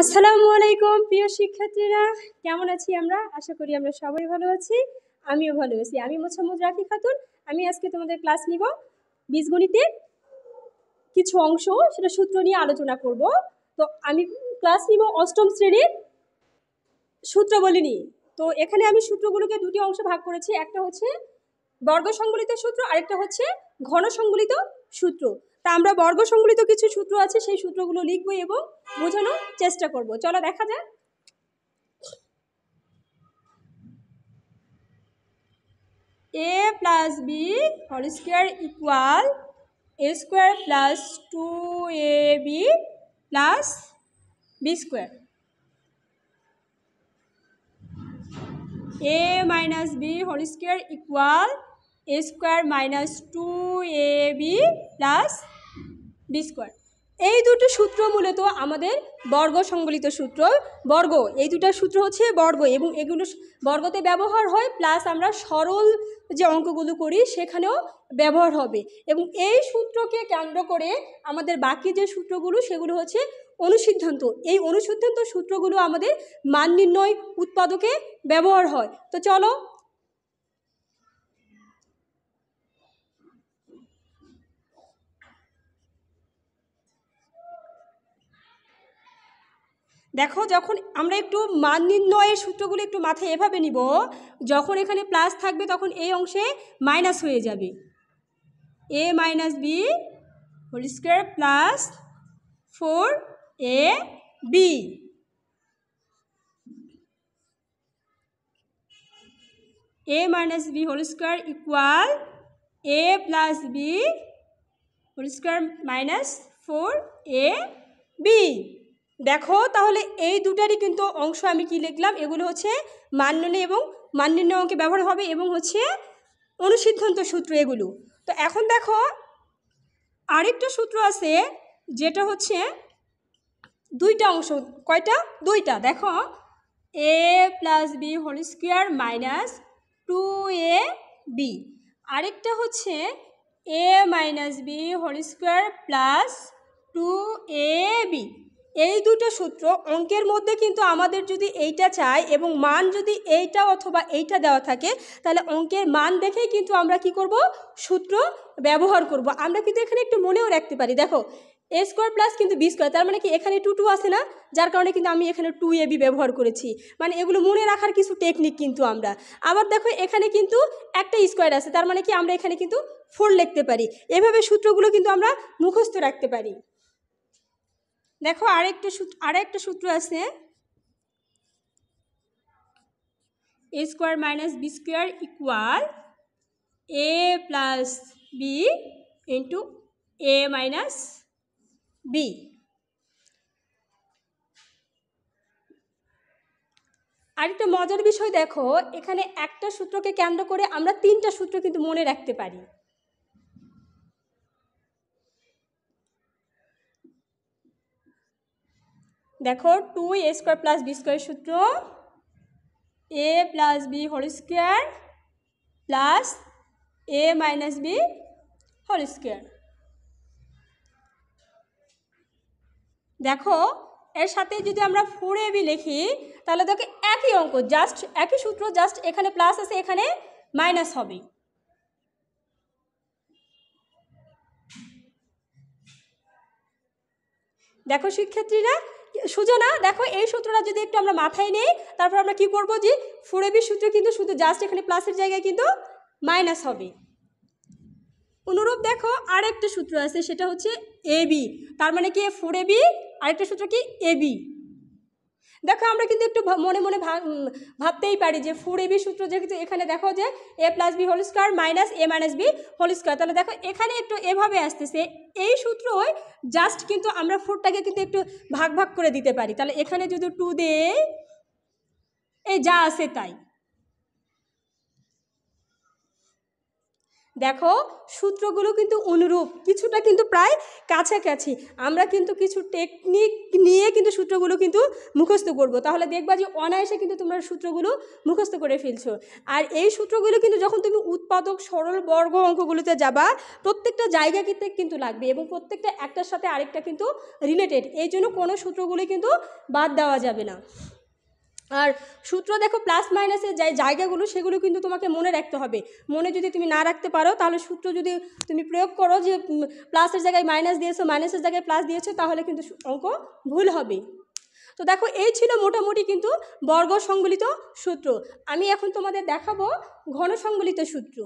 আসসালামু আলাইকুম প্রিয় শিক্ষার্থীরা কেমন আছি আমরা আশা করি আমরা সবাই ভালো আছি আমিও ভালো আছি আমি মোছামুজ রাখি খাতুন আমি আজকে তোমাদের ক্লাস নিব বীজগণিতের কিছু অংশ সেটা সূত্র নিয়ে আলোচনা করব তো আমি ক্লাস নিব অষ্টম শ্রেণীর সূত্র বলিনি তো এখানে আমি সূত্রগুলোকে দুটি অংশ ভাগ করেছি একটা হচ্ছে বর্গ সংবলিত সূত্র আরেকটা হচ্ছে ঘন সংবলিত সূত্র তা আমরা বর্গ সংবলিত কিছু সূত্র আছে সেই সূত্রগুলো লিখবো এবং বোঝানোর চেষ্টা করব চলো দেখা যাক A plus B whole square equal A square plus two A B plus B square A minus B whole square equal A square minus two A B plus B square এই দুটো সূত্র মূলত আমাদের বর্গ সংবলিত সূত্র বর্গ এই দুটো সূত্র হচ্ছে বর্গ এবং এগুলো বর্গতে ব্যবহার হয় প্লাস আমরা সরল যে অঙ্কগুলো করি সেখানেও ব্যবহার হবে এবং এই সূত্রকে কেন্দ্র করে আমাদের বাকি যে সূত্রগুলো সেগুলো হচ্ছে অনুসিদ্ধান্ত এই অনুসিদ্ধান্ত সূত্রগুলো আমাদের মান নির্ণয় উৎপাদকে ব্যবহার হয় তো চলো দেখো যখন আমরা একটু মান নির্ণয়ের সূত্রগুলো একটু মাথায় এভাবে নিব যখন এখানে প্লাস থাকবে তখন এই অংশে মাইনাস হয়ে যাবে A minus B whole square plus four A B A minus B whole square equal A plus B whole square minus four A B দেখো তাহলে এই দুটারই কিন্তু অংশ আমি কি লিখলাম এগুলো হচ্ছে মাননীয় এবং মাননীয় অঙ্কে ব্যবহার হবে এবং হচ্ছে অনুসিদ্ধান্ত সূত্র এগুলো তো এখন দেখো আরেকটা সূত্র আছে যেটা হচ্ছে দুইটা অংশ কয়টা দুইটা দেখো A plus B whole square minus two A B আরেকটা হচ্ছে A minus B whole square plus two A B এই দুটো সূত্র অঙ্কের মধ্যে কিন্তু আমাদের যদি এইটা চাই এবং মান যদি এইটা অথবা এইটা দেওয়া থাকে তাহলে অঙ্কের মান দেখেই কিন্তু আমরা কি করব সূত্র ব্যবহার করব আমরা কিন্তু এখানে একটু মনেও রাখতে পারি দেখো এ স্কোয়ার প্লাস কিন্তু বি স্কোয়ার তার মানে কি এখানে টু টু আসে না যার কারণে কিন্তু আমি এখানে টু এ বি ব্যবহার করেছি মানে এগুলো মনে রাখার কিছু টেকনিক কিন্তু আমরা আবার দেখো এখানে কিন্তু একটা স্কোয়ার আছে তার মানে কি আমরা এখানে কিন্তু ফোর লিখতে পারি এভাবে সূত্রগুলো কিন্তু আমরা মুখস্থ রাখতে পারি দেখো আরেকটা সূত্র আরেকটা সূত্র আছে A square minus B square equal A plus B into A minus B আরেকটা মজার বিষয় দেখো এখানে একটা সূত্রকে কেন্দ্র করে আমরা তিনটা সূত্র কিন্তু মনে রাখতে পারি দেখো two A square plus B square সূত্র A plus B whole square plus A minus B whole square দেখো এর সাথে যদি আমরা ফোর এ বি লিখি তাহলে দেখো একই অঙ্ক জাস্ট একই সূত্র জাস্ট এখানে প্লাস আছে এখানে মাইনাস হবে দেখো শিক্ষার্থীরা সোজা দেখো এই সূত্রটা যদি একটু আমরা মাথায় নেই তারপর আমরা কি করব যে ফোর এবির সূত্র কিন্তু শুধু জাস্ট এখানে প্লাসের জায়গায় কিন্তু মাইনাস হবে অনুরূপ দেখো আরেকটা সূত্র আছে সেটা হচ্ছে এবি তার মানে কি ফোর এবি আরেকটা সূত্র কি এবি দেখো আমরা কিন্তু একটু মনে মনে ভাবতেই পারি যে ফোর এবি সূত্র যেহেতু এখানে দেখো যে A plus B whole square minus A minus B whole square তাহলে দেখো এখানে একটু এভাবে আসতেছে এই ওই জাস্ট কিন্তু আমরা ফোরটাকে কিন্তু একটু ভাগ ভাগ করে দিতে পারি তাহলে এখানে যদি টু দে এই যা আছে তাই দেখো সূত্রগুলো কিন্তু অনুরূপ কিছুটা কিন্তু প্রায় কাছাকাছি আমরা কিন্তু কিছু টেকনিক নিয়ে কিন্তু সূত্রগুলো কিন্তু মুখস্থ করব তাহলে দেখবা যে অনায়াসে কিন্তু তোমরা সূত্রগুলো মুখস্থ করে ফেলছো আর এই সূত্রগুলো কিন্তু যখন তুমি উৎপাদক সরল বর্গ অঙ্কগুলোতে যাবা প্রত্যেকটা জায়গা কিন্তু কিন্তু লাগবে এবং প্রত্যেকটা একটার সাথে আরেকটা কিন্তু রিলেটেড এই জন্য কোনো সূত্রগুলি কিন্তু বাদ দেওয়া যাবে না আর সূত্র দেখো প্লাস মাইনাসের যে জায়গাগুলো সেগুলো কিন্তু তোমাকে মনে রাখতে হবে মনে যদি তুমি না রাখতে পারো তাহলে সূত্র যদি তুমি প্রয়োগ করো যে প্লাসের জায়গায় মাইনাস দিয়েছো মাইনাসের জায়গায় প্লাস দিয়েছো তাহলে কিন্তু অঙ্ক ভুল হবে তো দেখো এই ছিল মোটামুটি কিন্তু বর্গ সংবলিত সূত্র আমি এখন তোমাদের দেখাবো ঘন সংবলিত সূত্র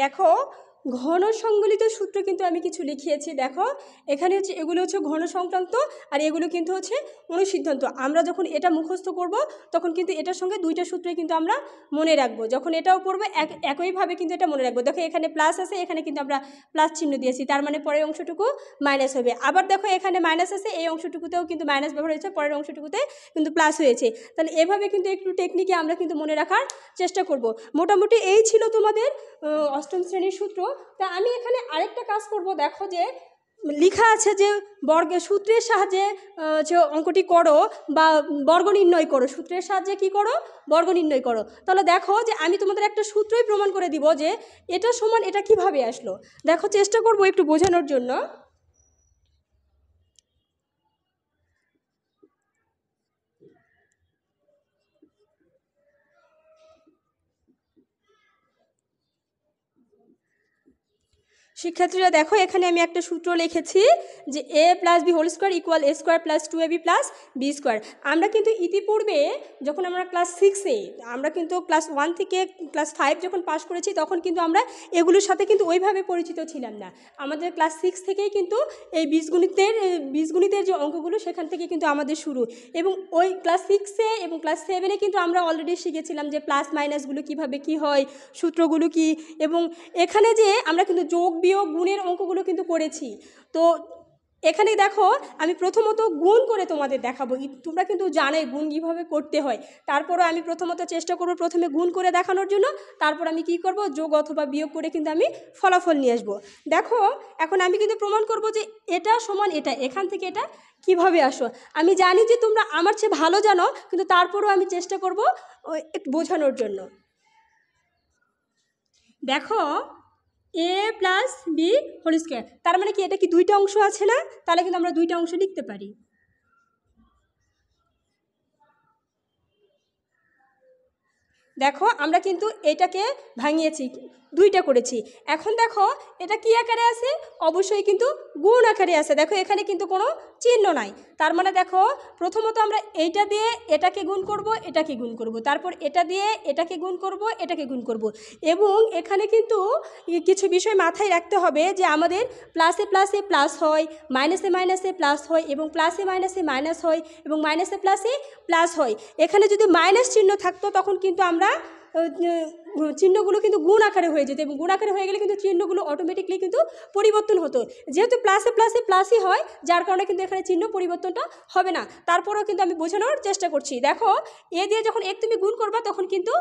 দেখো ঘন সংবলিত সূত্র কিন্তু আমি কিছু লিখিয়েছি দেখো এখানে হচ্ছে এগুলো হচ্ছে ঘন সংক্রান্ত আর এগুলো কিন্তু হচ্ছে অনুসিদ্ধান্ত আমরা যখন এটা মুখস্থ করব তখন কিন্তু এটার সঙ্গে দুইটা সূত্রে কিন্তু আমরা মনে রাখবো যখন এটাও পড়বো এক একইভাবে কিন্তু এটা মনে রাখবো দেখো এখানে প্লাস আছে এখানে কিন্তু আমরা প্লাস চিহ্ন দিয়েছি তার মানে পরের অংশটুকু মাইনাস হবে আবার দেখো এখানে মাইনাস আছে এই অংশটুকুতেও কিন্তু মাইনাস ব্যবহার হয়েছে পরের অংশটুকুতে কিন্তু প্লাস হয়েছে তাহলে এভাবে কিন্তু একটু টেকনিকে আমরা কিন্তু মনে রাখার চেষ্টা করব মোটামুটি এই ছিল তোমাদের অষ্টম শ্রেণীর সূত্র তা আমি এখানে আরেকটা কাজ করব দেখো যে লেখা আছে যে বর্গের সূত্রের সাহায্যে যে অঙ্কটি করো বা বর্গ নির্ণয় করো সূত্রের সাহায্যে কি করো বর্গ নির্ণয় করো তাহলে দেখো যে আমি তোমাদের একটা সূত্রই প্রমাণ করে দিব যে এটা সমান এটা কিভাবে আসলো দেখো চেষ্টা করব একটু বোঝানোর জন্য শিক্ষার্থীরা দেখো এখানে আমি একটা সূত্র লিখেছি যে A plus B whole square equal A square plus two A B plus B square আমরা কিন্তু ইতিপূর্বে যখন আমরা ক্লাস সিক্সে আমরা কিন্তু ক্লাস ওয়ান থেকে ক্লাস ফাইভ যখন পাস করেছি তখন কিন্তু আমরা এগুলোর সাথে কিন্তু ওইভাবে পরিচিত ছিলাম না আমাদের ক্লাস সিক্স থেকেই কিন্তু এই বীজগণিতের বীজগণিতের যে অঙ্কগুলো সেখান থেকে কিন্তু আমাদের শুরু এবং ওই ক্লাস সিক্সে এবং ক্লাস সেভেনে কিন্তু আমরা অলরেডি শিখেছিলাম যে প্লাস মাইনাসগুলো কীভাবে কী হয় সূত্রগুলো কী এবং এখানে যে আমরা কিন্তু যোগ বিয়োগ দ্বিতীয় গুণের অঙ্কগুলো কিন্তু করেছি তো এখানে দেখো আমি প্রথমত গুণ করে তোমাদের দেখাবো তোমরা কিন্তু জানাই গুণ কীভাবে করতে হয় তারপরও আমি প্রথমত চেষ্টা করব প্রথমে গুণ করে দেখানোর জন্য তারপর আমি কি করব যোগ অথবা বিয়োগ করে কিন্তু আমি ফলাফল নিয়ে আসবো দেখো এখন আমি কিন্তু প্রমাণ করব যে এটা সমান এটা এখান থেকে এটা কিভাবে আসো আমি জানি যে তোমরা আমার চেয়ে ভালো জানো কিন্তু তারপরও আমি চেষ্টা করব বোঝানোর জন্য দেখো A plus B whole square তার মানে কি এটা কি দুইটা অংশ আছে না তাহলে কিন্তু আমরা দুইটা অংশ লিখতে পারি দেখো আমরা কিন্তু এটাকে ভাঙিয়েছি দুইটা করেছি এখন দেখো এটা কি আকারে আছে অবশ্যই কিন্তু গুণ আকারে আছে দেখো এখানে কিন্তু কোনো চিহ্ন নাই তার মানে দেখো প্রথমত আমরা এইটা দিয়ে এটাকে গুণ করব এটাকে গুণ করব তারপর এটা দিয়ে এটাকে গুণ করব এটাকে গুণ করব এবং এখানে কিন্তু কিছু বিষয় মাথায় রাখতে হবে যে আমাদের প্লাসে প্লাসে প্লাস হয় মাইনাসে মাইনাসে প্লাস হয় এবং প্লাসে মাইনাসে মাইনাস হয় এবং মাইনাসে প্লাসে প্লাস হয় এখানে যদি মাইনাস চিহ্ন থাকতো তখন কিন্তু আমরা চিহ্নগুলো কিন্তু গুণ আকারে হয়ে যেত এবং গুণ আকারে হয়ে গেলে কিন্তু চিহ্নগুলো অটোমেটিকলি কিন্তু পরিবর্তন হতো যেহেতু প্লাসে প্লাসে প্লাসই হয় যার কারণে কিন্তু এখানে চিহ্ন পরিবর্তনটা হবে না তারপরেও কিন্তু আমি বোঝানোর চেষ্টা করছি দেখো এ দিয়ে যখন এক তুমি গুণ করবা তখন কিন্তু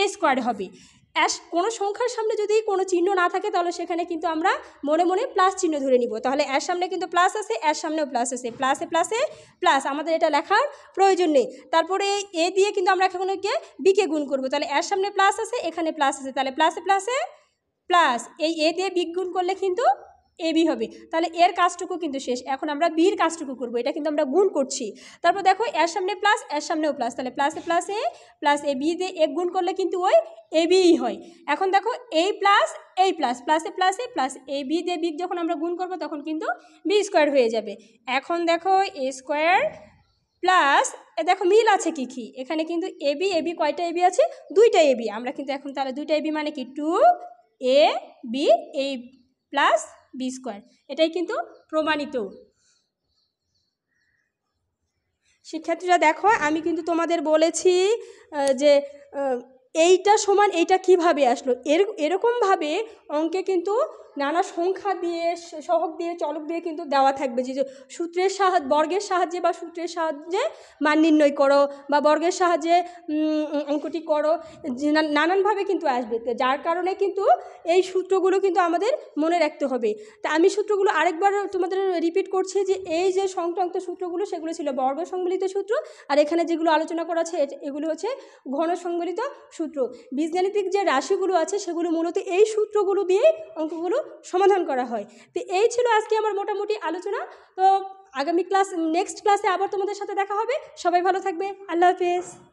এ স্কোয়ার হবে অ্যাশ কোনো সংখ্যার সামনে যদি কোনো চিহ্ন না থাকে তাহলে সেখানে কিন্তু আমরা মনে মনে প্লাস চিহ্ন ধরে নিব তাহলে অ্যাস সামনে কিন্তু প্লাস আছে অ্যাস সামনেও প্লাস আছে প্লাসে প্লাসে প্লাস আমাদের এটা লেখার প্রয়োজন নেই তারপরে এ দিয়ে কিন্তু আমরা এখানে বিকে গুণ করবো তাহলে অ্যাস সামনে প্লাস আছে এখানে প্লাস আছে তাহলে প্লাসে প্লাসে প্লাস এই এ দিয়ে বিক গুণ করলে কিন্তু এ বি হবে তাহলে এর কাজটুকু কিন্তু শেষ এখন আমরা বির কাজটুকু করব এটা কিন্তু আমরা গুণ করছি তারপর দেখো এর সামনে প্লাস এর সামনেও প্লাস তাহলে প্লাসে প্লাসে প্লাস এ বি দিয়ে এফ গুণ করলে কিন্তু ওই এ বিই হয় এখন দেখো এই প্লাস এই প্লাস প্লাসে প্লাসে প্লাস এ বি দিয়ে বি যখন আমরা গুণ করবো তখন কিন্তু বি স্কোয়ার হয়ে যাবে এখন দেখো এ স্কোয়ার প্লাস দেখো মিল আছে কি কি এখানে কিন্তু এ বি এ বি কয়টা এ বি আছে দুইটা এ বি আমরা কিন্তু এখন তাহলে দুইটা এ বি মানে কি টু এ বি এই প্লাস বি স্কোয়ার এটাই কিন্তু প্রমাণিত শিক্ষার্থীরা দেখো আমি কিন্তু তোমাদের বলেছি যে এইটা সমান এইটা কিভাবে আসলো এর এরকমভাবে অঙ্কে কিন্তু নানা সংখ্যা দিয়ে সহক দিয়ে চলক দিয়ে কিন্তু দেওয়া থাকবে যে সূত্রের সাহায্য বর্গের সাহায্যে বা সূত্রের সাহায্যে মান নির্ণয় করো বা বর্গের সাহায্যে অঙ্কটি করো নানানভাবে কিন্তু আসবে যার কারণে কিন্তু এই সূত্রগুলো কিন্তু আমাদের মনে রাখতে হবে তা আমি সূত্রগুলো আরেকবার তোমাদের রিপিট করছি যে এই যে সংক্রান্ত সূত্রগুলো সেগুলো ছিল বর্গ সম্বলিত সূত্র আর এখানে যেগুলো আলোচনা করা আছে এগুলো হচ্ছে ঘন সম্বলিত সূত্র সূত্র বীজগাণিতিক যে রাশিগুলো আছে সেগুলো মূলত এই সূত্রগুলো দিয়েই অঙ্কগুলো সমাধান করা হয় তো এই ছিল আজকে আমার মোটামুটি আলোচনা তো আগামী ক্লাস নেক্সট ক্লাসে আবার তোমাদের সাথে দেখা হবে সবাই ভালো থাকবে আল্লাহ হাফেজ